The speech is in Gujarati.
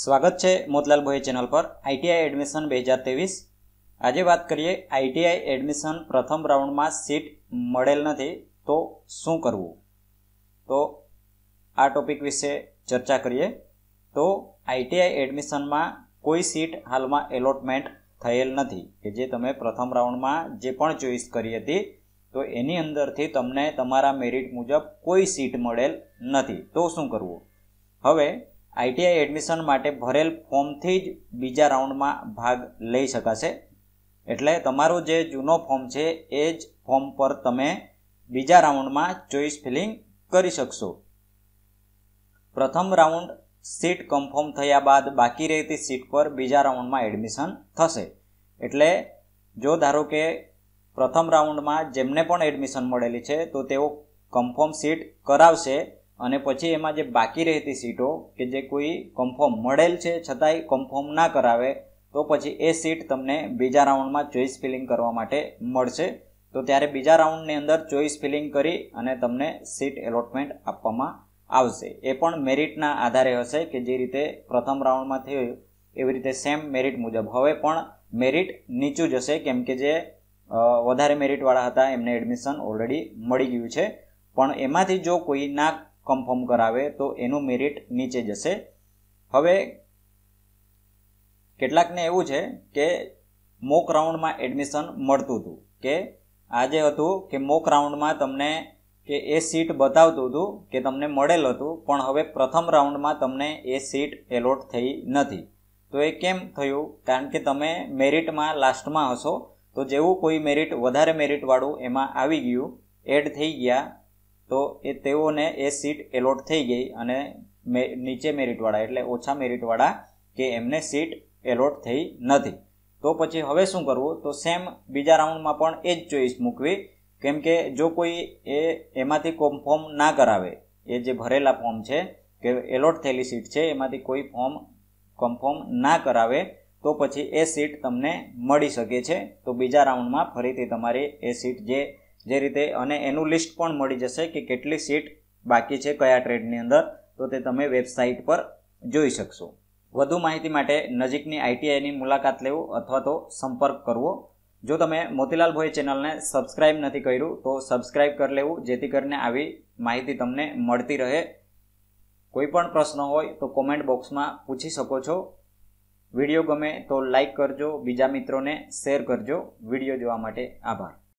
સ્વાગત છે મોતલાલ ભોઈ ચેનલ પર આઈટીઆઈ એડમિશન બે હજાર ત્રેવીસ આજે વાત કરીએ આઈટીઆઈ એડમિશન પ્રથમ રાઉન્ડમાં સીટ મળેલ નથી તો શું કરવું તો આ ટોપિક વિશે ચર્ચા કરીએ તો આઈટીઆઈ એડમિશનમાં કોઈ સીટ હાલમાં એલોટમેન્ટ થયેલ નથી કે જે તમે પ્રથમ રાઉન્ડમાં જે પણ ચોઈસ કરી હતી તો એની અંદરથી તમને તમારા મેરિટ મુજબ કોઈ સીટ મળેલ નથી તો શું કરવું હવે આઈટીઆઈ એડમિશન માટે ભરેલ ફોર્મથી જ બીજા રાઉન્ડમાં ભાગ લઈ શકાશે એટલે તમારું જે જૂનો ફોર્મ છે એ જ ફોર્મ પર તમે બીજા રાઉન્ડમાં ચોઈસ ફિલિંગ કરી શકશો પ્રથમ રાઉન્ડ સીટ કન્ફર્મ થયા બાદ બાકી રહેતી સીટ પર બીજા રાઉન્ડમાં એડમિશન થશે એટલે જો ધારો કે પ્રથમ રાઉન્ડમાં જેમને પણ એડમિશન મળેલી છે તો તેઓ કન્ફર્મ સીટ કરાવશે અને પછી એમાં જે બાકી રહેતી સીટો કે જે કોઈ કન્ફર્મ મળેલ છે છતાંય કન્ફર્મ ના કરાવે તો પછી એ સીટ તમને બીજા રાઉન્ડમાં ચોઈસ ફિલિંગ કરવા માટે મળશે તો ત્યારે બીજા રાઉન્ડની અંદર ચોઈસ ફિલિંગ કરી અને તમને સીટ એલોટમેન્ટ આપવામાં આવશે એ પણ મેરિટના આધારે હશે કે જે રીતે પ્રથમ રાઉન્ડમાં થયું એવી રીતે સેમ મેરિટ મુજબ હવે પણ મેરિટ નીચું જશે કેમ કે જે વધારે મેરિટવાળા હતા એમને એડમિશન ઓલરેડી મળી ગયું છે પણ એમાંથી જો કોઈના કન્ફર્મ કરાવે તો એનું મેરિટ નીચે જશે હવે કેટલાકને એવું છે કે મોક રાઉન્ડમાં એડમિશન મળતું હતું કે આજે હતું કે મોક રાઉન્ડમાં તમને કે એ સીટ બતાવતું હતું કે તમને મળેલ હતું પણ હવે પ્રથમ રાઉન્ડમાં તમને એ સીટ એલોટ થઈ નથી તો એ કેમ થયું કારણ કે તમે મેરિટમાં લાસ્ટમાં હશો તો જેવું કોઈ મેરિટ વધારે મેરિટવાળું એમાં આવી ગયું એડ થઈ ગયા તો એ તેઓને એ સીટ એલોટ થઈ ગઈ અને નીચે મેરિટવાળા એટલે ઓછા મેરિટવાળા કે એમને સીટ એલોટ થઈ નથી તો પછી હવે શું કરવું તો સેમ બીજા રાઉન્ડમાં પણ એ જ ચોઈસ મૂકવી કેમ કે જો કોઈ એ એમાંથી ફોર્મ ના કરાવે એ જે ભરેલા ફોર્મ છે કે એલોટ થયેલી સીટ છે એમાંથી કોઈ ફોર્મ કન્ફોર્મ ના કરાવે તો પછી એ સીટ તમને મળી શકે છે તો બીજા રાઉન્ડમાં ફરીથી તમારી એ સીટ જે જે રીતે અને એનું લિસ્ટ પણ મળી જશે કે કેટલી સીટ બાકી છે કયા ટ્રેડની અંદર તો તે તમે વેબસાઇટ પર જોઈ શકશો વધુ માહિતી માટે નજીકની આઈટીઆઈની મુલાકાત લેવો અથવા તો સંપર્ક કરવો જો તમે મોતીલાલ ભોઈ ચેનલને સબસ્ક્રાઇબ નથી કર્યું તો સબસ્ક્રાઇબ કરી લેવું જેથી કરીને આવી માહિતી તમને મળતી રહે કોઈ પણ પ્રશ્ન હોય તો કોમેન્ટ બોક્સમાં પૂછી શકો છો વિડીયો ગમે તો લાઇક કરજો બીજા મિત્રોને શેર કરજો વિડીયો જોવા માટે આભાર